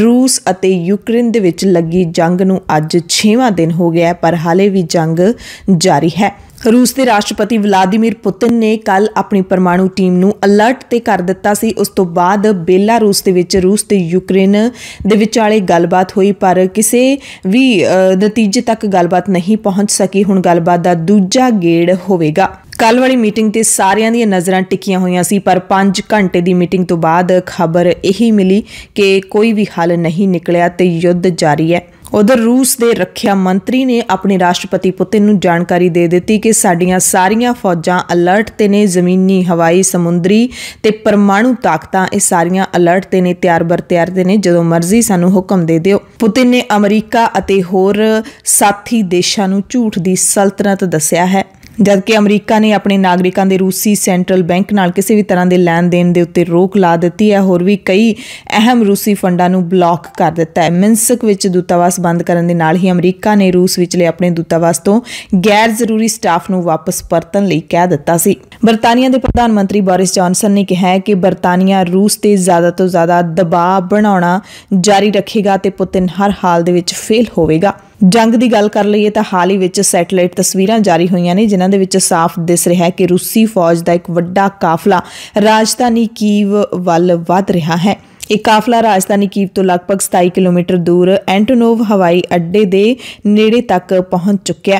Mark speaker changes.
Speaker 1: ਰੂਸ ਅਤੇ ਯੂਕਰੇਨ ਦੇ ਵਿੱਚ ਲੱਗੀ ਜੰਗ ਨੂੰ ਅੱਜ 6ਵਾਂ ਦਿਨ ਹੋ ਗਿਆ ਹੈ ਪਰ ਹਾਲੇ ਵੀ ਜੰਗ ਜਾਰੀ ਹੈ ਰੂਸ ਦੇ ਰਾਸ਼ਟਰਪਤੀ ਵਲਾਦੀਮੀਰ ਪੁਤਿਨ ਨੇ ਕੱਲ ਆਪਣੀ ਪਰਮਾਣੂ ਟੀਮ ਨੂੰ ਅਲਰਟ ਤੇ ਕਰ ਦਿੱਤਾ ਸੀ ਉਸ ਤੋਂ ਬਾਅਦ ਬੇਲਾਰੂਸ ਦੇ ਵਿੱਚ ਰੂਸ ਤੇ ਯੂਕਰੇਨ ਦੇ ਵਿਚਾਲੇ ਗੱਲਬਾਤ ਹੋਈ ਪਰ ਕਿਸੇ ਵੀ ਨਤੀਜੇ ਤੱਕ ਗੱਲਬਾਤ ਨਹੀਂ ਪਹੁੰਚ ਸਕੀ ਹੁਣ ਗੱਲਬਾਤ ਦਾ ਦੂਜਾ ਗੇੜ ਹੋਵੇਗਾ ਕੱਲ ਵਾਲੀ ਮੀਟਿੰਗ ਤੇ ਸਾਰਿਆਂ ਦੀਆਂ ਨਜ਼ਰਾਂ ਟਿਕੀਆਂ ਹੋਈਆਂ ਸੀ ਪਰ 5 ਘੰਟੇ ਦੀ ਮੀਟਿੰਗ ਤੋਂ ਬਾਅਦ ਖਬਰ ਇਹੀ ਮਿਲੀ ਕਿ ਕੋਈ ਵੀ ਹੱਲ ਨਹੀਂ ਨਿਕਲਿਆ ਤੇ ਯੁੱਧ ਜਾਰੀ ਹੈ ਉਧਰ ਰੂਸ ਦੇ ਰੱਖਿਆ ਮੰਤਰੀ ਨੇ ਆਪਣੇ ਰਾਸ਼ਟਰਪਤੀ ਪੁਤਿਨ ਨੂੰ ਜਾਣਕਾਰੀ ਦੇ ਦਿੱਤੀ ਕਿ ਸਾਡੀਆਂ ਸਾਰੀਆਂ ਫੌਜਾਂ ਅਲਰਟ ਤੇ ਨੇ ਜ਼ਮੀਨੀ ਹਵਾਈ ਸਮੁੰਦਰੀ ਤੇ ਪਰਮਾਣੂ ਤਾਕਤਾਂ ਇਹ ਸਾਰੀਆਂ ਅਲਰਟ ਤੇ ਨੇ ਤਿਆਰ ਬਰ ਤਿਆਰ ਤੇ ਨੇ ਜਦੋਂ ਮਰਜ਼ੀ ਸਾਨੂੰ ਹੁਕਮ ਦੇ ਦਿਓ ਪੁਤਿਨ ਨੇ ਅਮਰੀਕਾ ਅਤੇ ਹੋਰ ਸਾਥੀ ਦੇਸ਼ਾਂ ਨੂੰ ਝੂਠ ਦੀ ਸਲਤਨਤ ਦੱਸਿਆ ਹੈ ਜਦਕਿ ਅਮਰੀਕਾ ਨੇ ਆਪਣੇ ਨਾਗਰਿਕਾਂ ਦੇ ਰੂਸੀ ਸੈਂਟਰਲ ਬੈਂਕ ਨਾਲ ਕਿਸੇ ਵੀ ਤਰ੍ਹਾਂ ਦੇ ਲੈਣ-ਦੇਣ ਦੇ ਉੱਤੇ ਰੋਕ ਲਾ ਦਿੱਤੀ ਹੈ ਹੋਰ ਵੀ ਕਈ ਅਹਿਮ ਰੂਸੀ ਫੰਡਾਂ ਨੂੰ ਬਲੌਕ ਕਰ ਦਿੱਤਾ ਹੈ ਮਿੰਸਕ ਵਿੱਚ ਦੂਤਾਵਾਸ ਬੰਦ ਕਰਨ ਦੇ ਨਾਲ ਹੀ ਅਮਰੀਕਾ ਨੇ ਰੂਸ ਵਿੱਚਲੇ ਆਪਣੇ ਦੂਤਾਵਾਸ ਤੋਂ ਗੈਰ ਜ਼ਰੂਰੀ ਸਟਾਫ ਨੂੰ ਵਾਪਸ ਪਰਤਣ ਲਈ ਕਹਿ ਦਿੱਤਾ ਸੀ ਬਰਤਾਨੀਆ ਦੇ ਪ੍ਰਧਾਨ ਮੰਤਰੀ ਬੋਰਿਸ ਜੌਨਸਨ ਨੇ ਕਿਹਾ ਹੈ ਕਿ ਬਰਤਾਨੀਆ ਰੂਸ ਤੇ ਜ਼ਿਆਦਾ ਤੋਂ ਜ਼ਿਆਦਾ ਦਬਾਅ ਬਣਾਉਣਾ ਜਾਰੀ ਰੱਖੇਗਾ ਤੇ ਪੁਤਿਨ ਹਰ ਹਾਲ ਦੇ ਵਿੱਚ ਫੇਲ ਹੋਵੇਗਾ ਜੰਗ ਦੀ ਗੱਲ ਕਰ ਲਈਏ ਤਾਂ ਹਾਲ ਹੀ ਵਿੱਚ ਸੈਟੇਲਾਈਟ ਤਸਵੀਰਾਂ ਜਾਰੀ ਹੋਈਆਂ ਨੇ ਜਿਨ੍ਹਾਂ ਦੇ ਵਿੱਚ ਸਾਫ਼ ਦਿਸ ਰਿਹਾ ਹੈ ਕਿ ਰੂਸੀ ਫੌਜ ਦਾ ਇੱਕ ਵੱਡਾ ਕਾਫਲਾ ਰਾਜਧਾਨੀ ਕੀਵ ਵੱਲ ਵੱਧ ਰਿਹਾ ਹੈ ਇਹ ਕਾਫਲਾ ਰਾਜਧਾਨੀ ਕੀਵ ਤੋਂ ਲਗਭਗ 27 ਕਿਲੋਮੀਟਰ ਦੂਰ ਐਂਟੋਨੋਵ ਹਵਾਈ ਅੱਡੇ ਦੇ ਨੇੜੇ ਤੱਕ ਪਹੁੰਚ ਚੁੱਕਿਆ